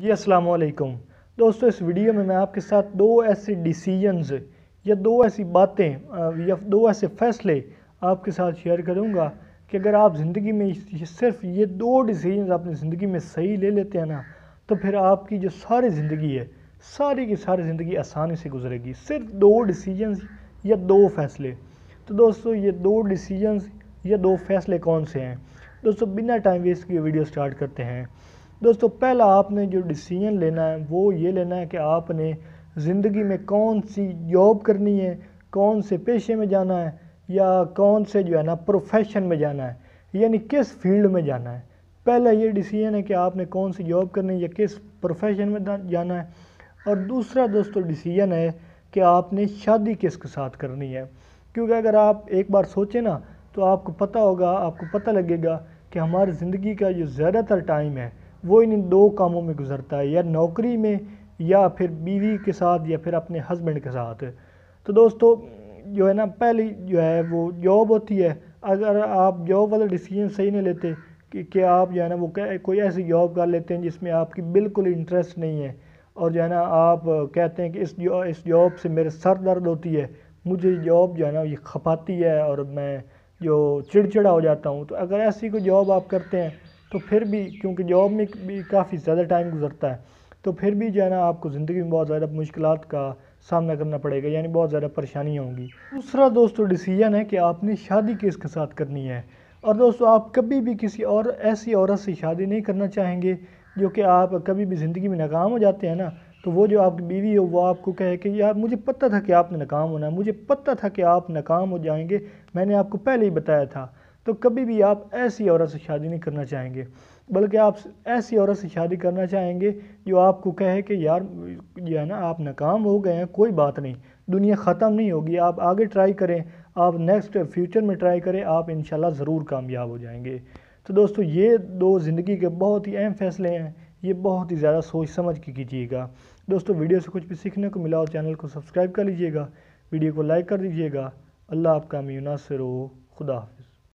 जी अस्सलाम वालेकुम दोस्तों इस वीडियो में मैं आपके साथ दो ऐसे डिसीजंस या दो ऐसी बातें या दो ऐसे फ़ैसले आपके साथ शेयर करूंगा कि अगर आप ज़िंदगी में सिर्फ ये दो डिसीजंस अपनी ज़िंदगी में सही ले लेते हैं ना तो फिर आपकी जो सारी ज़िंदगी है सारी की सारी ज़िंदगी आसानी से गुजरेगी सिर्फ दो डिसीजंस या दो फ़ैसले तो दोस्तों ये दो डिसीजंस या दो फ़ैसले कौन से हैं दोस्तों बिना टाइम वेस्ट किए वीडियो स्टार्ट करते हैं दोस्तों पहला आपने जो डिसीजन लेना है वो ये लेना है कि आपने ज़िंदगी में कौन सी जॉब करनी है कौन से पेशे में जाना है या कौन से जो है ना प्रोफेशन में जाना है यानी किस फील्ड में जाना है पहला ये डिसीजन है कि आपने कौन सी जॉब करनी है या किस प्रोफेशन में जाना है और दूसरा दोस्तों डिसीजन है कि आपने शादी किसके साथ करनी है क्योंकि अगर आप एक बार सोचें ना तो आपको पता होगा आपको पता लगेगा कि हमारी ज़िंदगी का जो ज़्यादातर टाइम है वो इन दो कामों में गुजरता है या नौकरी में या फिर बीवी के साथ या फिर अपने हस्बैंड के साथ तो दोस्तों जो है ना पहली जो है वो जॉब होती है अगर आप जॉब वाला डिसीजन सही नहीं लेते कि, कि आप जो है ना वो कोई ऐसी जॉब कर लेते हैं जिसमें आपकी बिल्कुल इंटरेस्ट नहीं है और जो है ना आप कहते हैं कि इस जो, इस जॉब से मेरे सर दर्द होती है मुझे जॉब जो है ना ये खपाती है और मैं जो चिड़चिड़ा हो जाता हूँ तो अगर ऐसी कोई जॉब आप करते हैं तो फिर भी क्योंकि जॉब में भी काफ़ी ज़्यादा टाइम गुजरता है तो फिर भी जो है ना आपको ज़िंदगी में बहुत ज़्यादा मुश्किल का सामना करना पड़ेगा यानी बहुत ज़्यादा परेशानियाँ होंगी दूसरा दोस्तों डिसीजन है कि आपने शादी किसके साथ करनी है और दोस्तों आप कभी भी किसी और ऐसी औरत से शादी नहीं करना चाहेंगे जो कि आप कभी भी ज़िंदगी में नाकाम हो जाते हैं ना तो वो जो आपकी बीवी हो वो आपको कहे कि यार मुझे पता था कि आपने नाकाम होना है मुझे पता था कि आप नाकाम हो जाएंगे मैंने आपको पहले ही बताया था तो कभी भी आप ऐसी औरत से शादी नहीं करना चाहेंगे बल्कि आप ऐसी औरत से शादी करना चाहेंगे जो आपको कहे कि यार जो है ना आप नाकाम हो गए हैं कोई बात नहीं दुनिया ख़त्म नहीं होगी आप आगे ट्राई करें आप नेक्स्ट फ्यूचर में ट्राई करें आप इन ज़रूर कामयाब हो जाएंगे तो दोस्तों ये दो ज़िंदगी के बहुत ही अहम फैसले हैं ये बहुत ही ज़्यादा सोच समझ के कीजिएगा दोस्तों वीडियो से कुछ भी सीखने को मिला और चैनल को सब्सक्राइब कर लीजिएगा वीडियो को लाइक कर दीजिएगा अल्लाह आपका मीना से खुदा हाफिज़